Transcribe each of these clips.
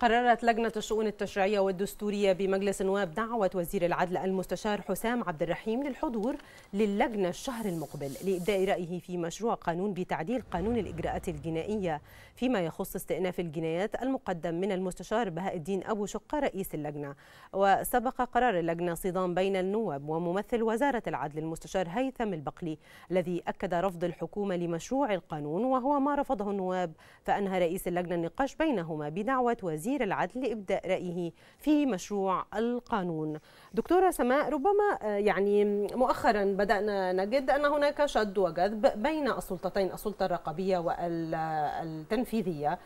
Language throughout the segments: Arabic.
قررت لجنة الشؤون التشريعية والدستورية بمجلس النواب دعوة وزير العدل المستشار حسام عبد الرحيم للحضور للجنة الشهر المقبل لإبداء رأيه في مشروع قانون بتعديل قانون الإجراءات الجنائية فيما يخص استئناف الجنايات المقدم من المستشار بهاء الدين أبو شقة رئيس اللجنة وسبق قرار اللجنة صدام بين النواب وممثل وزارة العدل المستشار هيثم البقلي الذي أكد رفض الحكومة لمشروع القانون وهو ما رفضه النواب فأنهى رئيس اللجنة النقاش بينهما بدعوة وزير وزير العدل لابداء رأيه في مشروع القانون دكتورة سماء ربما آه، يعني مؤخرا بدأنا نجد أن هناك شد وجذب بين السلطتين السلطة الرقابية والتنفيذية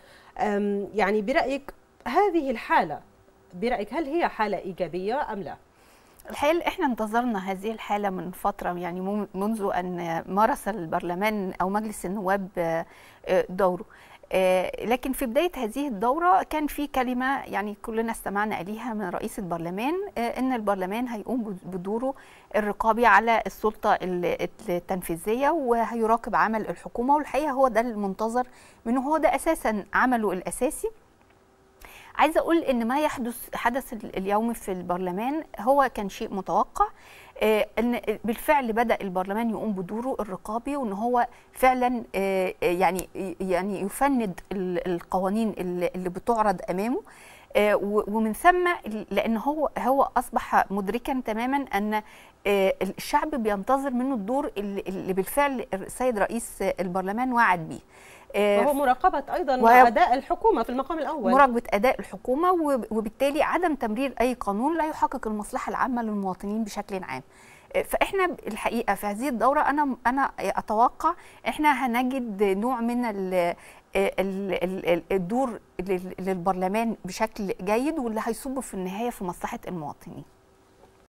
يعني برأيك هذه الحالة برأيك هل هي حالة إيجابية أم لا؟ الحال احنا انتظرنا هذه الحالة من فترة يعني منذ أن مارس البرلمان أو مجلس النواب آه، آه، دوره آه، لكن في بدايه هذه الدوره كان في كلمه يعني كلنا استمعنا اليها من رئيس البرلمان آه، ان البرلمان هيقوم بدوره الرقابي على السلطه التنفيذيه وهيراقب عمل الحكومه والحقيقه هو ده المنتظر منه هو ده اساسا عمله الاساسي عايزه اقول ان ما يحدث حدث اليوم في البرلمان هو كان شيء متوقع آه، ان بالفعل بدا البرلمان يقوم بدوره الرقابي وان هو فعلا آه، آه، يعني يعني يفند القوانين اللي بتعرض امامه ومن ثم لان هو هو اصبح مدركا تماما ان الشعب بينتظر منه الدور اللي بالفعل السيد رئيس البرلمان وعد بيه وهو آه، مراقبة أيضا و... أداء الحكومة في المقام الأول مراقبة أداء الحكومة وبالتالي عدم تمرير أي قانون لا يحقق المصلحة العامة للمواطنين بشكل عام آه، فاحنا الحقيقه في هذه الدوره انا انا اتوقع احنا هنجد نوع من آه، الدور للبرلمان بشكل جيد واللي هيصب في النهايه في مصلحه المواطنين